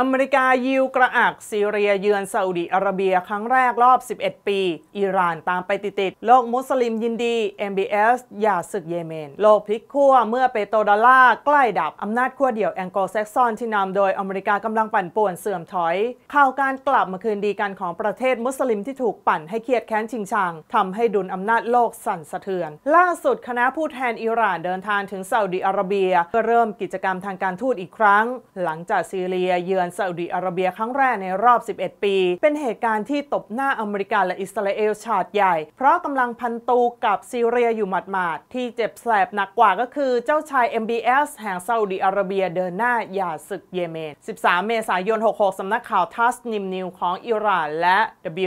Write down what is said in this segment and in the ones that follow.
อเมริกา ยิว กระอักซีเรียเยือนซาอุดีอาระเบียครั้งแรกรอบ 11 ปี อิหร่านตามไปติดๆโลกมุสลิมยินดี MBS อย่าศึกเยเมน โลกพลิกขั้วเมื่อเปโตรดอลลาร์ใกล้ดับ อำนาจขั้วเดี่ยวแองโกลแซกซอน ที่ นำ โดยอเมริกา กำลังปั่นป่วนเสื่อม ถอย ข่าวการกลับ มาคืนดีกันของประเทศมุสลิมที่ถูกปั่นให้เครียดแค้นชิงชังทำให้ดุลอำนาจโลกสั่นสะเทือน ล่าสุดคณะผู้แทนอิหร่านเดินทางถึงซาอุดีอาระเบียเพื่อเริ่มกิจกรรมทางการทูตอีกครั้ง หลังจากซีเรียเยือนารซาอุดีอาระเบียครั้งแรกในรอบ 11 ปี เป็นเหตุการณ์ที่ตบหน้าอเมริกาและอิสราเอลฉาดใหญ่ เพราะกำลังพันตูกับซีเรียอยู่หมาดๆ ที่เจ็บแสบหนักกว่าก็คือเจ้าชาย MBS แห่งซาอุดีอาระเบียเดินหน้าหย่าศึกเยเมน 13 เมษายน 66 สำนักข่าว ทัสนิมนิวของอิหร่านและ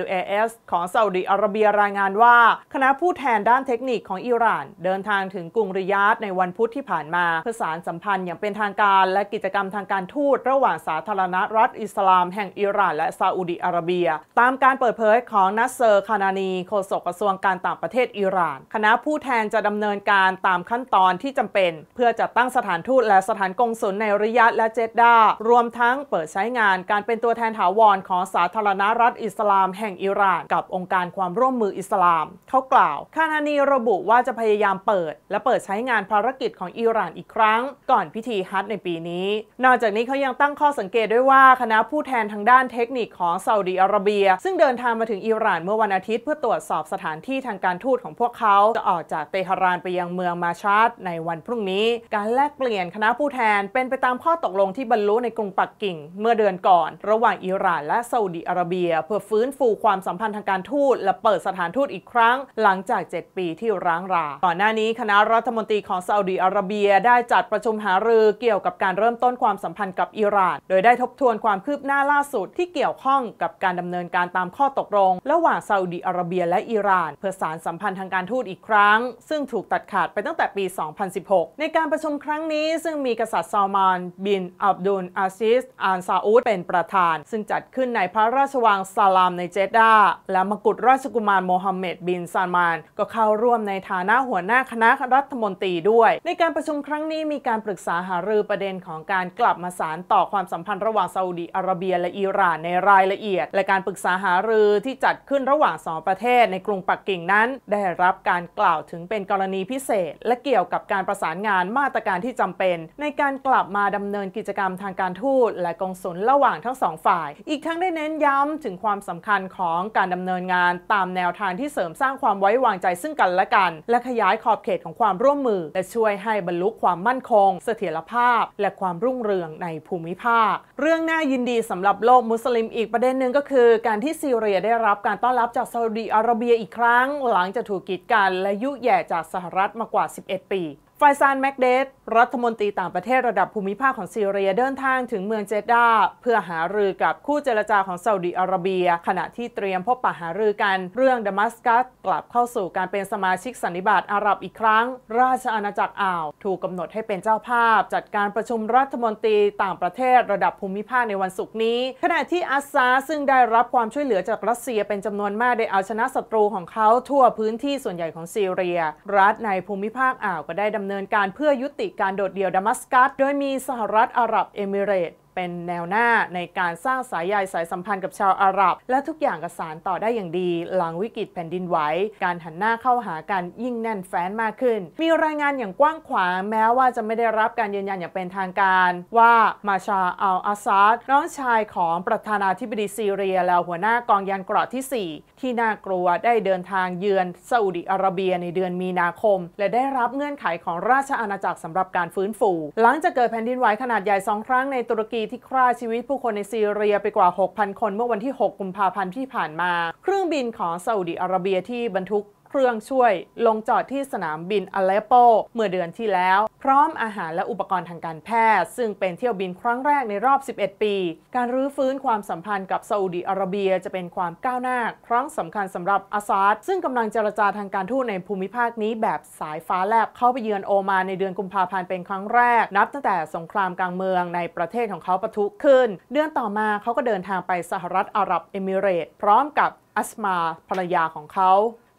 WAS ของซาอุดีอาระเบียรายงานว่า คณะผู้แทนด้านเทคนิคของอิหร่าน เดินทางถึงกรุงริยาดในวันพุธที่ผ่านมาเพื่อสารสัมพันธ์อย่างเป็นทางการและกิจกรรมทางการทูตระหว่างสาธารณณรัฐอิสลามแห่งอิหร่านและซาอุดีอาระเบีย ตามการเปิดเผยของนัสเซอร์คานานีโฆษกกระทรวงการต่างประเทศอิหร่าน คณะผู้แทนจะดำเนินการตามขั้นตอนที่จำเป็นเพื่อจัดตั้งสถานทูตและสถานกงสุลในริยาดและเจดดารวมทั้งเปิดใช้งานการเป็นตัวแทนถาวรของสาธารณรัฐอิสลามแห่งอิหร่านกับองค์การความร่วมมืออิสลามเขากล่าวคานานีระบุว่าจะพยายามเปิดและเปิดใช้งานภารกิจของอิหร่านอีกครั้งก่อนพิธีฮัจในปีนี้ นอกจากนี้เขายังตั้งข้อสังเกตด้วยว่าคณะผู้แทนทางด้านเทคนิคของซาอุดีอาระเบีย ซึ่งเดินทางมาถึงอิหร่านเมื่อวันอาทิตย์เพื่อตรวจสอบสถานที่ทางการทูตของพวกเขา จะออกจากเตหะรานไปยังเมืองมาชาร์ดในวันพรุ่งนี้การแลกเปลี่ยนคณะผู้แทน เป็นไปตามข้อตกลงที่บรรลุในกรุงปักกิ่ง เมื่อเดือนก่อน ระหว่างอิหร่านและซาอุดีอาระเบีย เพื่อฟื้นฟูความสัมพันธ์ทางการทูต และเปิดสถานทูตอีกครั้ง หลังจาก 7 ปีที่ร้างราก่อนหน้านี้คณะรัฐมนตรีของซาอุดีอาระเบียได้จัดประชุมหารือเกี่ยวกับการเริ่มต้นความสัมพันธ์กับอิหร่าน โดยได้ทบทวนความคืบหน้าล่าสุดที่เกี่ยวข้องกับการดำเนินการตามข้อตกลง ระหว่างซาอุดีอาระเบียและอิหร่านเพื่อสารสัมพันธ์ทางการทูตอีกครั้ง ซึ่งถูกตัดขาดไปตั้งแต่ปี 2016 ในการประชุมครั้งนี้ซึ่งมีกษัตริย์ซาลมานบิน อับดุล อาซิส อานซาอุด เป็นประธาน ซึ่งจัดขึ้นในพระราชวังซาลามในเจด้าและมกุฎราชกุมารโมฮัมเหม็ด บิน ซานมาน ก็เข้าร่วมในฐานะหัวหน้าคณะรัฐมนตรีด้วย ในการประชุมครั้งนี้มีการปรึกษาหารือประเด็นของการกลับมาสารต่อความสัมพันธ์ระระหว่างซาอุดีอาระเบียและอิหร่านในรายละเอียด และการปรึกษาหารือที่จัดขึ้นระหว่างสองประเทศในกรุงปักกิ่งนั้น ได้รับการกล่าวถึงเป็นกรณีพิเศษ และเกี่ยวกับการประสานงานมาตรการที่จำเป็น ในการกลับมาดำเนินกิจกรรมทางการทูต และกองสุระหว่างทั้งสองฝ่าย อีกทั้งได้เน้นย้ำถึงความสำคัญของการดำเนินงานตามแนวทางที่เสริมสร้างความไว้วางใจซึ่งกันและกัน และขยายขอบเขตของความร่วมมือและช่วยให้บรรลุความมั่นคง เสถียรภาพ และความรุ่งเรืองในภูมิภาคเรื่องน่ายินดีสำหรับโลกมุสลิมอีกประเด็นหนึ่งก็คือการที่ซีเรียได้รับการต้อนรับจากซาอุดีอาระเบียอีกครั้งหลังจากถูกกีดกันและยุแย่จากสหรัฐมากว่า 11 ปี ไฟซานแมกเดสรัฐมนตรีต่างประเทศระดับภูมิภาคของซีเรียเดินทางถึงเมืองเจด้าเพื่อหารือกับคู่เจรจาของซาอุดีอาระเบีย ขณะที่เตรียมพบปะหารือกัน เรื่องดามัสกัสกลับเข้าสู่การเป็นสมาชิกสันนิบาตอาหรับอีกครั้ง ราชอาณาจักรอ่าวถูกกำหนดให้เป็นเจ้าภาพ จัดการประชุมรัฐมนตรีต่างประเทศระดับภูมิภาคในวันศุกร์นี้ ขณะที่อาซาซึ่งได้รับความช่วยเหลือจากรัสเซียเป็นจำนวนมากได้เอาชนะศัตรูของเขาทั่วพื้นที่ส่วนใหญ่ของซีเรีย รัฐในภูมิภาคอ่าวก็ได้ดำเนินการเพื่อยุติการโดดเดี่ยวดามัสกัสโดยมีสหรัฐอาหรับเอมิเรตเป็นแนวหน้าในการสร้างสายใยสายสัมพันธ์กับชาวอาหรับ และทุกอย่างกสานต่อได้อย่างดี หลังวิกฤตแผ่นดินไหวการหันหน้าเข้าหากันยิ่งแน่นแฟ้นมากขึ้น มีรายงานอย่างกว้างขวางแม้ว่าจะไม่ได้รับการยืนยันอย่างเป็นทางการ ว่ามาชาอัลอาซาดน้องชายของประธานาธิบดีซีเรีย แลวหัวหน้ากองยันเกราะที่ 4 ที่น่ากลัวได้เดินทางเยือนซาอุดิอาระเบียในเดือนมีนาคม และได้รับเงื่อนไขของราชอาณาจักรสำหรับการฟื้นฟูหลังจากเกิดแผ่นดินไหวขนาดใหญ่สองครั้งในตุรกีที่ฆ่าชีวิตผู้คนในซีเรียไปกว่า 6,000 คนเมื่อวันที่ 6 กุมภาพันธ์ที่ผ่านมา เครื่องบินของซาอุดิอาระเบียที่บรรทุกเครื่องช่วยลงจอดที่สนามบินอเลปโป เมื่อเดือนที่แล้ว พร้อมอาหารและอุปกรณ์ทางการแพทย์ ซึ่งเป็นเที่ยวบินครั้งแรกในรอบ 11 ปี การรื้อฟื้นความสัมพันธ์กับซาอุดีอาระเบียจะเป็นความก้าวหน้า ครั้งสำคัญสำหรับอาซาดซึ่งกำลังเจรจาทางการทูตในภูมิภาคนี้แบบสายฟ้าแลบเข้าไปเยือนโอมานในเดือนกุมภาพันธ์เป็นครั้งแรกนับ ตั้งแต่สงครามกลางเมืองในประเทศของเขาปะทุขึ้น เดือนต่อมาเขาก็เดินทางไปสหรัฐอาหรับเอมิเรต พร้อมกับอัสมาภรรยาของเขา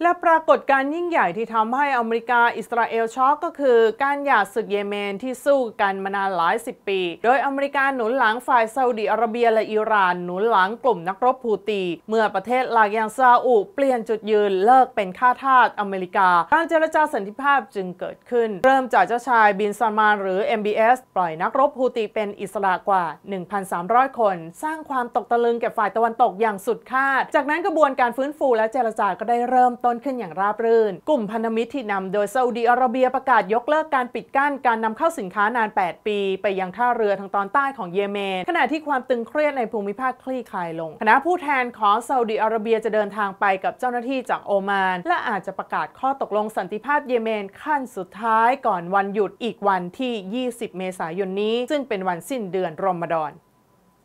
และปรากฏการยิ่งใหญ่ที่ทำให้อเมริกาอิสราเอลช็อกก็คือการหย่าศึกเยเมนที่สู้กันมานานหลายสิบปี โดยอเมริกาหนุนหลังฝ่ายซาอุดิอาระเบียและอิหร่านหนุนหลังกลุ่มนักรบพูตีเมื่อประเทศหลักอย่างซาอุเปลี่ยนจุดยืนเลิกเป็นข้าทาสอเมริกา การเจรจาสันติภาพจึงเกิดขึ้น เริ่มจากเจ้าชายบินซามานหรือ MBS ปล่อยนักรบพูตีเป็นอิสระกว่า 1,300 คน สร้างความตกตะลึงแก่ฝ่ายตะวันตกอย่างสุดคาดจากนั้นกระบวนการฟื้นฟูและเจรจาก็ได้เริ่มต้น้นขึ้นอย่างราบรื่น กลุ่มพันธมิตรที่นำโดยซาอุดีอาระเบียประกาศยกเลิกการปิดกั้นการนำเข้าสินค้านาน 8 ปี ไปยังท่าเรือทางตอนใต้ของเยเมน ขณะที่ความตึงเครียดในภูมิภาคคลี่คลายลง คณะผู้แทนของซาอุดีอาระเบียจะเดินทางไปกับเจ้าหน้าที่จากโอมาน และอาจจะประกาศข้อตกลงสันติภาพเยเมนขั้นสุดท้ายก่อนวันหยุดอีกวันที่ 20 เมษายนนี้ซึ่งเป็นวันสิ้นเดือนรอมฎอน